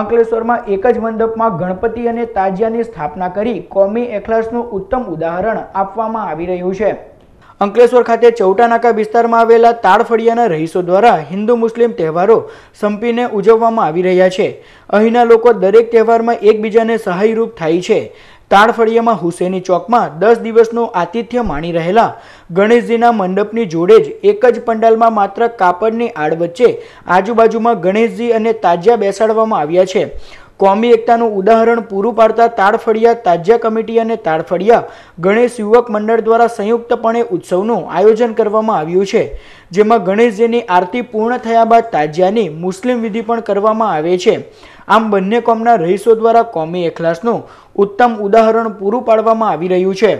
અંકલેશ્વરમાં એક જ મંડપમાં ગણપતિ અને તાજિયાની સ્થાપના કરી કોમી એખલાસનું ઉત્તમ ઉદાહરણ આપવામાં આવી રહ્યું છે અંકલેશ્વર ખાતે ચૌટાનાકા વિસ્તારમાં આવેલા તાળફળિયાના રહીશો દ્વારા હિન્દુ મુસ્લિમ તહેવારો સંપીને ઉજવવામાં આવી રહ્યા છે અહીંના લોકો દરેક તહેવારમાં એકબીજાને સહાયરૂપ થાય છે તાળફળિયામાં હુસેની ચોકમાં દસ દિવસનું આતિથ્ય માણી રહેલા ગણેશજીના મંડપની જોડે જ એક જ પંડાલમાં માત્ર કાપડની આડ વચ્ચે આજુબાજુમાં ગણેશજી અને તાજિયા બેસાડવામાં આવ્યા છે કોમી એકતાનું ઉદાહરણ પૂરું પાડતા તાડફળિયા તાજ્યા કમિટી અને તાડફળિયા ગણેશ યુવક મંડળ દ્વારા સંયુક્તપણે ઉત્સવનું આયોજન કરવામાં આવ્યું છે જેમાં ગણેશજીની આરતી પૂર્ણ થયા બાદ તાજિયાની મુસ્લિમ વિધિ પણ કરવામાં આવે છે આમ બંને કોમના રહીશો દ્વારા કોમી એખલાસનું ઉત્તમ ઉદાહરણ પૂરું પાડવામાં આવી રહ્યું છે